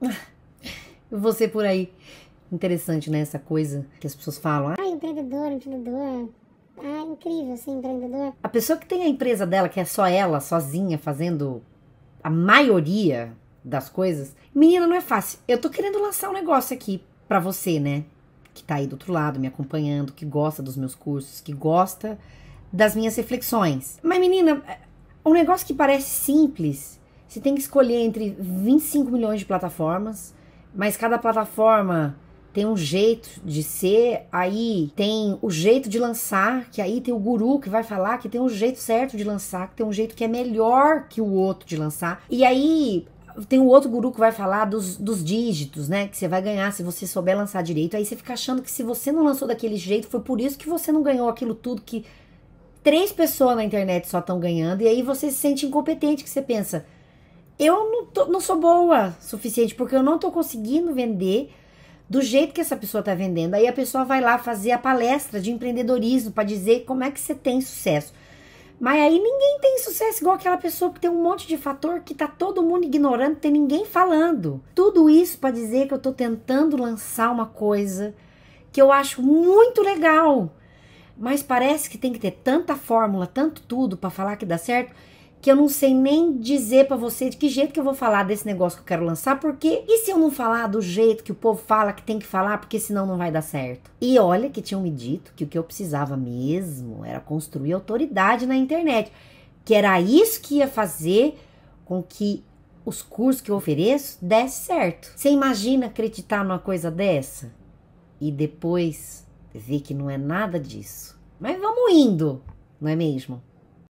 Você por aí. Interessante, né? Essa coisa que as pessoas falam. Ah, empreendedor, empreendedor. Ah, incrível ser assim, empreendedor. A pessoa que tem a empresa dela, que é só ela, sozinha, fazendo a maioria das coisas. Menina, não é fácil. Eu tô querendo lançar um negócio aqui para você, né? Que tá aí do outro lado, me acompanhando, que gosta dos meus cursos, que gosta das minhas reflexões. Mas, menina, é um negócio que parece simples você tem que escolher entre 25 milhões de plataformas, mas cada plataforma tem um jeito de ser, aí tem o jeito de lançar, que aí tem o guru que vai falar que tem um jeito certo de lançar, que tem um jeito que é melhor que o outro de lançar. E aí tem o outro guru que vai falar dos, dos dígitos, né? Que você vai ganhar se você souber lançar direito. Aí você fica achando que se você não lançou daquele jeito, foi por isso que você não ganhou aquilo tudo que três pessoas na internet só estão ganhando. E aí você se sente incompetente, que você pensa, eu não, tô, não sou boa suficiente, porque eu não tô conseguindo vender do jeito que essa pessoa está vendendo. Aí a pessoa vai lá fazer a palestra de empreendedorismo para dizer como é que você tem sucesso. Mas aí ninguém tem sucesso igual aquela pessoa que tem um monte de fator que tá todo mundo ignorando, tem ninguém falando. Tudo isso para dizer que eu tô tentando lançar uma coisa que eu acho muito legal, mas parece que tem que ter tanta fórmula, tanto tudo para falar que dá certo que eu não sei nem dizer para você de que jeito que eu vou falar desse negócio que eu quero lançar, porque e se eu não falar do jeito que o povo fala que tem que falar, porque senão não vai dar certo? E olha que tinham me dito que o que eu precisava mesmo era construir autoridade na internet, que era isso que ia fazer com que os cursos que eu ofereço desse certo. Você imagina acreditar numa coisa dessa e depois ver que não é nada disso? Mas vamos indo, não é mesmo?